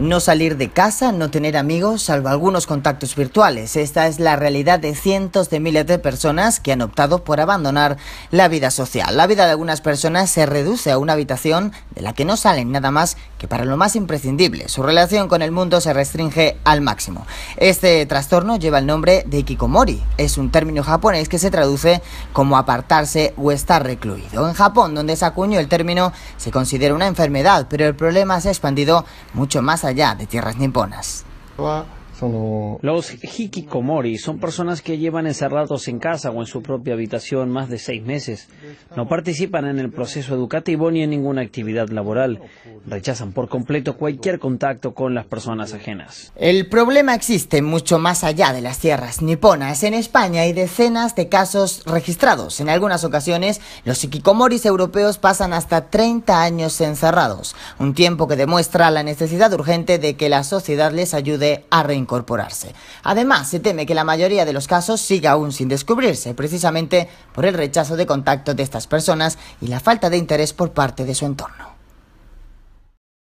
No salir de casa, no tener amigos, salvo algunos contactos virtuales. Esta es la realidad de cientos de miles de personas que han optado por abandonar la vida social. La vida de algunas personas se reduce a una habitación de la que no salen nada más que para lo más imprescindible. Su relación con el mundo se restringe al máximo. Este trastorno lleva el nombre de Kikomori. Es un término japonés que se traduce como apartarse o estar recluido. En Japón, donde se acuñó el término, se considera una enfermedad, pero el problema se ha expandido mucho más allá de tierras niponas. Los hikikomori son personas que llevan encerrados en casa o en su propia habitación más de seis meses. No participan en el proceso educativo ni en ninguna actividad laboral. Rechazan por completo cualquier contacto con las personas ajenas. El problema existe mucho más allá de las tierras niponas. En España hay decenas de casos registrados. En algunas ocasiones, los hikikomoris europeos pasan hasta 30 años encerrados, un tiempo que demuestra la necesidad urgente de que la sociedad les ayude a reincorporarse. Además, se teme que la mayoría de los casos siga aún sin descubrirse, precisamente por el rechazo de contacto de estas personas y la falta de interés por parte de su entorno.